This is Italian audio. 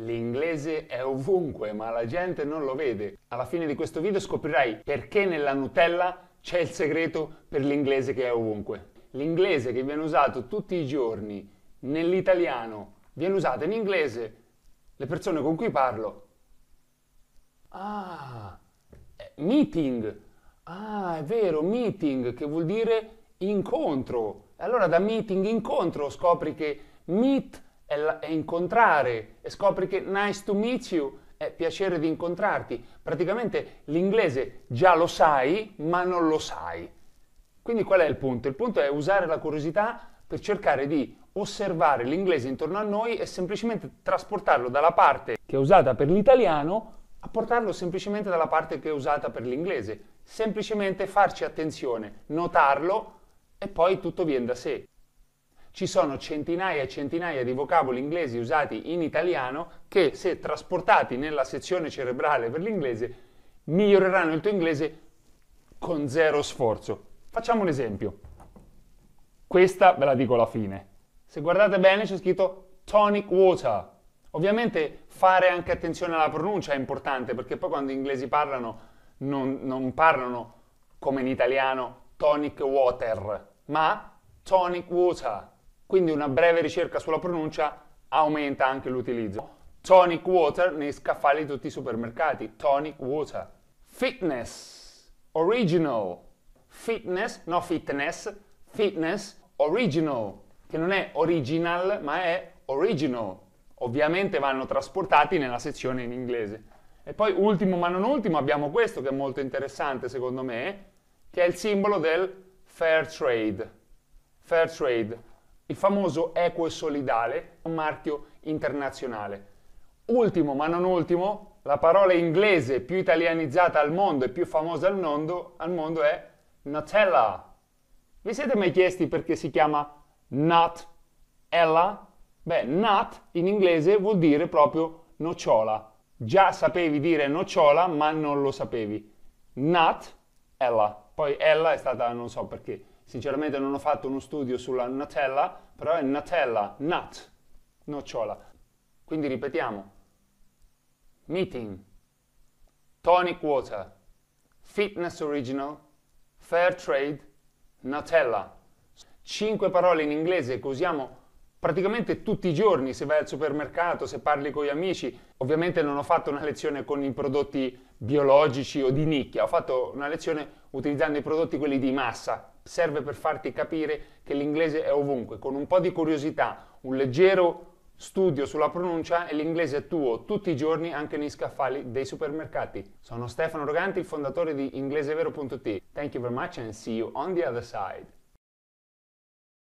L'inglese è ovunque, ma la gente non lo vede. Alla fine di questo video scoprirai perché nella Nutella c'è il segreto per l'inglese che è ovunque. L'inglese che viene usato tutti i giorni nell'italiano viene usato in inglese. Le persone con cui parlo. Ah, meeting. Ah, è vero, meeting, che vuol dire incontro. Allora da meeting incontro scopri che meet è, la, è incontrare e scopri che nice to meet you è piacere di incontrarti. Praticamente l'inglese già lo sai, ma non lo sai. Quindi qual è il punto? Il punto è usare la curiosità per cercare di osservare l'inglese intorno a noi e semplicemente trasportarlo dalla parte che è usata per l'italiano a portarlo semplicemente dalla parte che è usata per l'inglese. Semplicemente farci attenzione, notarlo e poi tutto viene da sé ci sono centinaia e centinaia di vocaboli inglesi usati in italiano che se trasportati nella sezione cerebrale per l'inglese miglioreranno il tuo inglese con zero sforzo. Facciamo un esempio. Questa ve la dico alla fine. Se guardate bene c'è scritto tonic water. Ovviamente fare anche attenzione alla pronuncia è importante perché poi quando gli inglesi parlano non, non parlano come in italiano tonic water, ma tonic water. Quindi una breve ricerca sulla pronuncia aumenta anche l'utilizzo. Tonic water nei scaffali di tutti i supermercati. Tonic water. Fitness. Original. Fitness, no fitness. Fitness. Original. Che non è original, ma è original. Ovviamente vanno trasportati nella sezione in inglese. E poi ultimo ma non ultimo abbiamo questo che è molto interessante secondo me, che è il simbolo del fair trade. Fair trade il famoso equo e solidale, un marchio internazionale. Ultimo ma non ultimo, la parola inglese più italianizzata al mondo e più famosa al mondo, al mondo è Nutella. Vi siete mai chiesti perché si chiama Nut Ella? Beh, nut in inglese vuol dire proprio nocciola. Già sapevi dire nocciola, ma non lo sapevi. Nut Ella. Poi Ella è stata, non so perché, Sinceramente non ho fatto uno studio sulla Nutella, però è Nutella, nut, nocciola. Quindi ripetiamo. Meeting, tonic water, fitness original, fair trade, Nutella. Cinque parole in inglese che usiamo praticamente tutti i giorni, se vai al supermercato, se parli con gli amici. Ovviamente non ho fatto una lezione con i prodotti biologici o di nicchia, ho fatto una lezione utilizzando i prodotti quelli di massa, serve per farti capire che l'inglese è ovunque. Con un po' di curiosità, un leggero studio sulla pronuncia e l'inglese è tuo tutti i giorni anche nei scaffali dei supermercati. Sono Stefano Roganti, il fondatore di inglesevero.it. Thank you very much and see you on the other side.